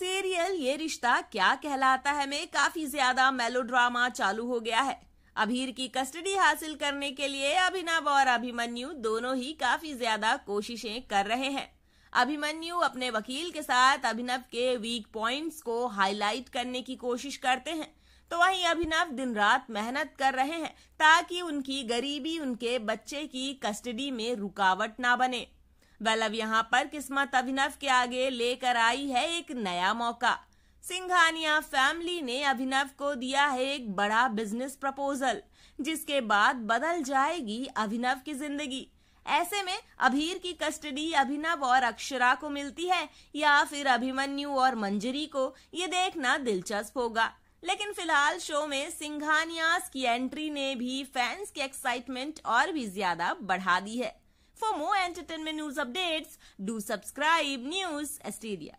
Serial ये रिश्ता क्या कहलाता है में काफी ज्यादा मेलोड्रामा चालू हो गया है अभीर की कस्टडी हासिल करने के लिए अभिनव और अभिमन्यु दोनों ही काफी ज्यादा कोशिशें कर रहे हैं अभिमन्यु अपने वकील के साथ अभिनव के वीक पॉइंट्स को हाईलाइट करने की कोशिश करते हैं तो वहीं अभिनव दिन रात मेहनत कर रहे हैं ताकि उनकी गरीबी उनके बच्चे की कस्टडी में रुकावट ना बने वेल अब यहाँ पर किस्मत अभिनव के आगे लेकर आई है एक नया मौका सिंघानिया फैमिली ने अभिनव को दिया है एक बड़ा बिजनेस प्रपोजल जिसके बाद बदल जाएगी अभिनव की जिंदगी ऐसे में अभीर की कस्टडी अभिनव और अक्षरा को मिलती है या फिर अभिमन्यु और मंजरी को ये देखना दिलचस्प होगा लेकिन फिलहाल शो में सिंघानियास की एंट्री ने भी फैंस की एक्साइटमेंट और भी ज्यादा बढ़ा दी है For more entertainment news updates, do subscribe News Asteria.